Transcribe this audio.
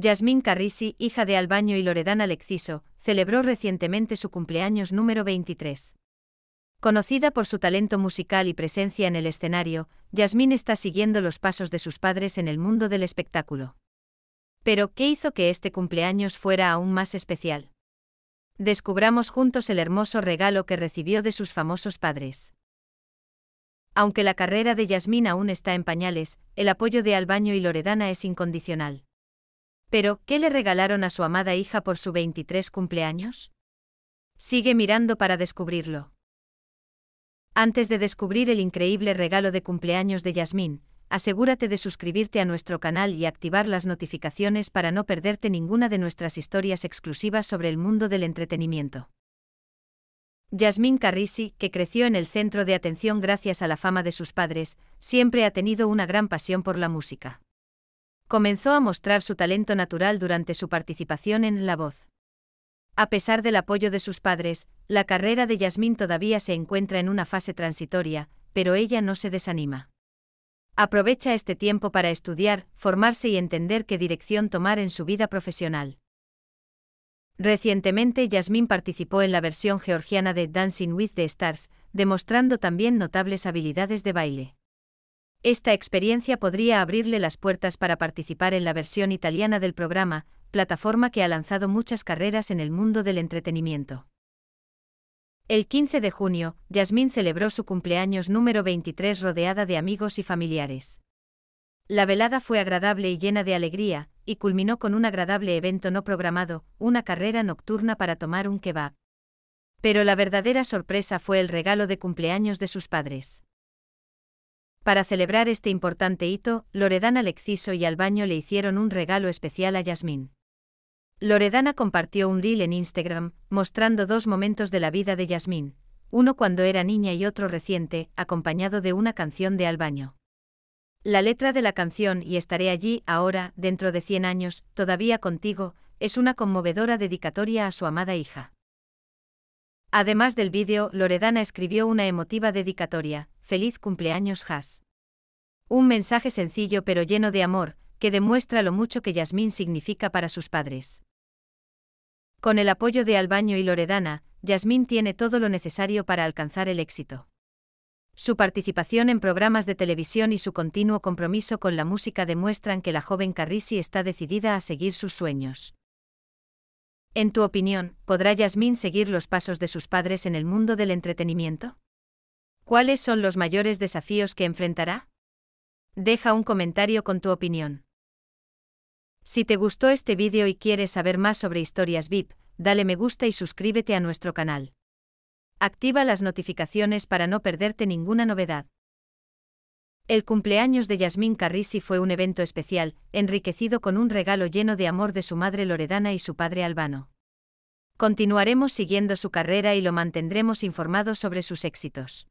Yasmín Carrisi, hija de Albaño y Loredana Lexiso, celebró recientemente su cumpleaños número 23. Conocida por su talento musical y presencia en el escenario, Yasmín está siguiendo los pasos de sus padres en el mundo del espectáculo. Pero, ¿qué hizo que este cumpleaños fuera aún más especial? Descubramos juntos el hermoso regalo que recibió de sus famosos padres. Aunque la carrera de Yasmín aún está en pañales, el apoyo de Albaño y Loredana es incondicional. Pero, ¿qué le regalaron a su amada hija por su 23 cumpleaños? Sigue mirando para descubrirlo. Antes de descubrir el increíble regalo de cumpleaños de Yasmín, asegúrate de suscribirte a nuestro canal y activar las notificaciones para no perderte ninguna de nuestras historias exclusivas sobre el mundo del entretenimiento. Yasmín Carrisi, que creció en el centro de atención gracias a la fama de sus padres, siempre ha tenido una gran pasión por la música comenzó a mostrar su talento natural durante su participación en La Voz. A pesar del apoyo de sus padres, la carrera de Yasmín todavía se encuentra en una fase transitoria, pero ella no se desanima. Aprovecha este tiempo para estudiar, formarse y entender qué dirección tomar en su vida profesional. Recientemente Yasmín participó en la versión georgiana de Dancing with the Stars, demostrando también notables habilidades de baile. Esta experiencia podría abrirle las puertas para participar en la versión italiana del programa, plataforma que ha lanzado muchas carreras en el mundo del entretenimiento. El 15 de junio, Yasmín celebró su cumpleaños número 23 rodeada de amigos y familiares. La velada fue agradable y llena de alegría, y culminó con un agradable evento no programado, una carrera nocturna para tomar un kebab. Pero la verdadera sorpresa fue el regalo de cumpleaños de sus padres. Para celebrar este importante hito, Loredana Lexiso y Albaño le hicieron un regalo especial a Yasmín. Loredana compartió un reel en Instagram, mostrando dos momentos de la vida de Yasmín, uno cuando era niña y otro reciente, acompañado de una canción de Albaño. La letra de la canción Y estaré allí ahora, dentro de 100 años, todavía contigo, es una conmovedora dedicatoria a su amada hija. Además del vídeo, Loredana escribió una emotiva dedicatoria, Feliz cumpleaños Has. Un mensaje sencillo pero lleno de amor, que demuestra lo mucho que Yasmín significa para sus padres. Con el apoyo de Albaño y Loredana, Yasmín tiene todo lo necesario para alcanzar el éxito. Su participación en programas de televisión y su continuo compromiso con la música demuestran que la joven Carrisi está decidida a seguir sus sueños. En tu opinión, ¿podrá Yasmín seguir los pasos de sus padres en el mundo del entretenimiento? ¿Cuáles son los mayores desafíos que enfrentará? Deja un comentario con tu opinión. Si te gustó este vídeo y quieres saber más sobre historias VIP, dale me gusta y suscríbete a nuestro canal. Activa las notificaciones para no perderte ninguna novedad. El cumpleaños de Yasmín Carrisi fue un evento especial, enriquecido con un regalo lleno de amor de su madre Loredana y su padre Albano. Continuaremos siguiendo su carrera y lo mantendremos informado sobre sus éxitos.